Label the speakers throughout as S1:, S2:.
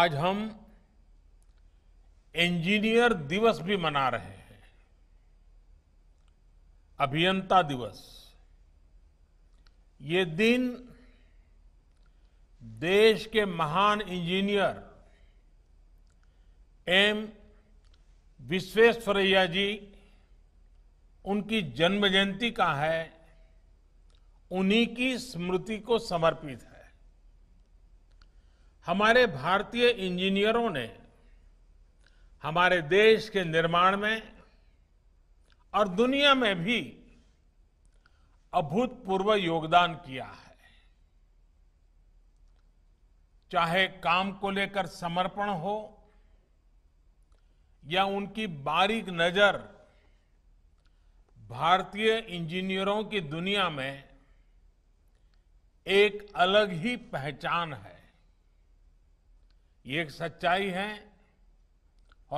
S1: आज हम इंजीनियर दिवस भी मना रहे हैं अभियंता दिवस ये दिन देश के महान इंजीनियर एम विश्वेश्वरैया जी उनकी जन्म जयंती का है उन्हीं की स्मृति को समर्पित है हमारे भारतीय इंजीनियरों ने हमारे देश के निर्माण में और दुनिया में भी अभूतपूर्व योगदान किया है चाहे काम को लेकर समर्पण हो या उनकी बारीक नजर भारतीय इंजीनियरों की दुनिया में एक अलग ही पहचान है ये एक सच्चाई है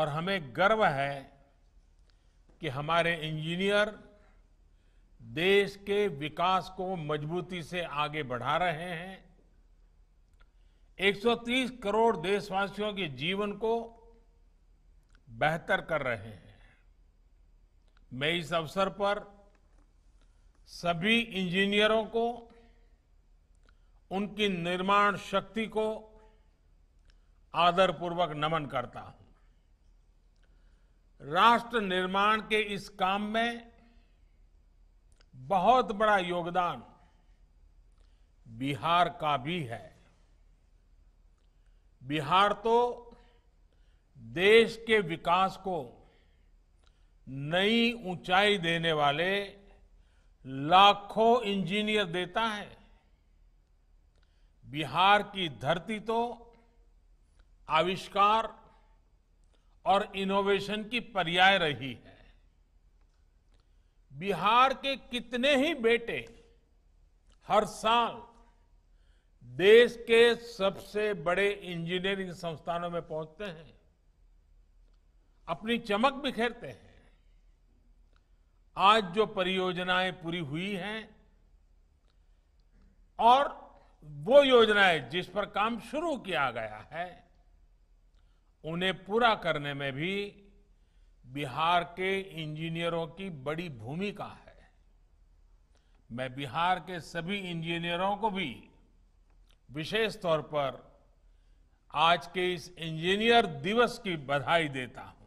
S1: और हमें गर्व है कि हमारे इंजीनियर देश के विकास को मजबूती से आगे बढ़ा रहे हैं 130 करोड़ देशवासियों के जीवन को बेहतर कर रहे हैं मैं इस अवसर पर सभी इंजीनियरों को उनकी निर्माण शक्ति को आदरपूर्वक नमन करता हूं राष्ट्र निर्माण के इस काम में बहुत बड़ा योगदान बिहार का भी है बिहार तो देश के विकास को नई ऊंचाई देने वाले लाखों इंजीनियर देता है बिहार की धरती तो आविष्कार और इनोवेशन की पर्याय रही है बिहार के कितने ही बेटे हर साल देश के सबसे बड़े इंजीनियरिंग संस्थानों में पहुंचते हैं अपनी चमक बिखेरते हैं आज जो परियोजनाएं पूरी हुई हैं और वो योजनाएं जिस पर काम शुरू किया गया है उन्हें पूरा करने में भी बिहार के इंजीनियरों की बड़ी भूमिका है मैं बिहार के सभी इंजीनियरों को भी विशेष तौर पर आज के इस इंजीनियर दिवस की बधाई देता हूं